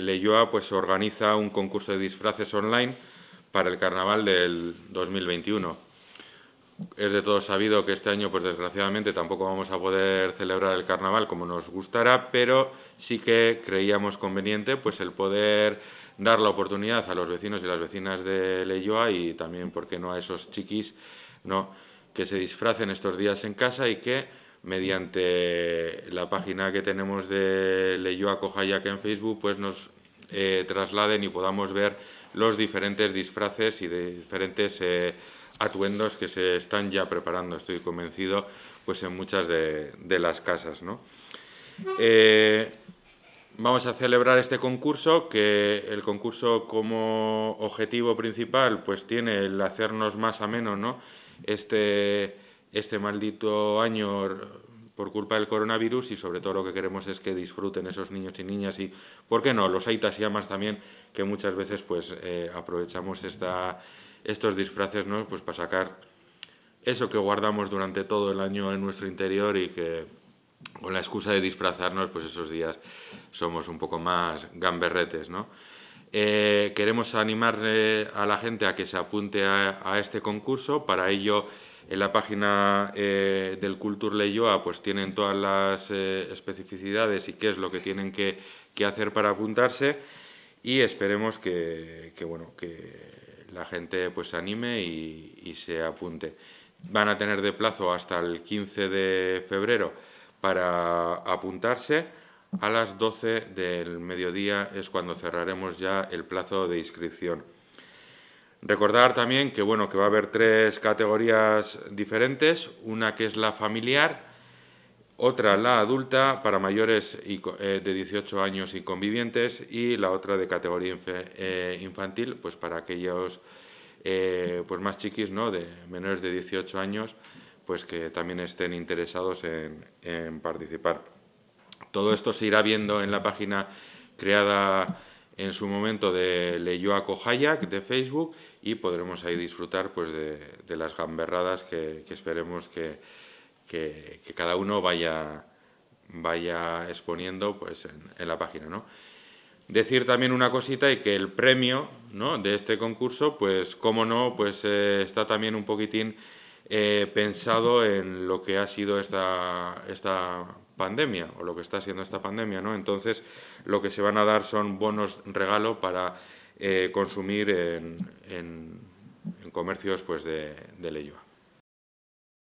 Leyoa pues, organiza un concurso de disfraces online para el carnaval del 2021. Es de todo sabido que este año, pues desgraciadamente, tampoco vamos a poder celebrar el carnaval como nos gustará, pero sí que creíamos conveniente pues, el poder dar la oportunidad a los vecinos y las vecinas de Leyoa y también, ¿por qué no?, a esos chiquis ¿no? que se disfracen estos días en casa y que mediante la página que tenemos de Leyoa Kohayak en Facebook, pues nos eh, trasladen y podamos ver los diferentes disfraces y de diferentes eh, atuendos que se están ya preparando, estoy convencido, pues en muchas de, las casas. ¿no? Eh, vamos a celebrar este concurso, que el concurso como objetivo principal pues tiene el hacernos más ameno ¿no? este, este maldito año por culpa del coronavirus y sobre todo lo que queremos es que disfruten esos niños y niñas y, ¿por qué no?, los aitas y amas también, que muchas veces pues eh, aprovechamos esta, estos disfraces ¿no? pues para sacar eso que guardamos durante todo el año en nuestro interior y que con la excusa de disfrazarnos, pues esos días somos un poco más gamberretes, ¿no? Eh, queremos animar a la gente a que se apunte a, este concurso. Para ello, en la página eh, del Culture Leyoa pues tienen todas las eh, especificidades y qué es lo que tienen que, hacer para apuntarse y esperemos que, bueno, que la gente pues se anime y, se apunte. Van a tener de plazo hasta el 15 de febrero para apuntarse a las 12 del mediodía es cuando cerraremos ya el plazo de inscripción. Recordar también que bueno, que va a haber tres categorías diferentes, una que es la familiar, otra la adulta para mayores eh, de 18 años y convivientes y la otra de categoría eh, infantil, pues para aquellos eh, pues más chiquis, ¿no? de menores de 18 años, pues que también estén interesados en participar. Todo esto se irá viendo en la página creada en su momento de Leyoaco Hayak de Facebook y podremos ahí disfrutar pues, de, las gamberradas que, esperemos que, cada uno vaya, vaya exponiendo pues, en, la página. ¿no? Decir también una cosita y que el premio ¿no? de este concurso, pues como no, pues eh, está también un poquitín eh, pensado en lo que ha sido esta, esta pandemia o lo que está siendo esta pandemia, ¿no? Entonces lo que se van a dar son bonos regalo para eh, consumir en, en, comercios pues de, de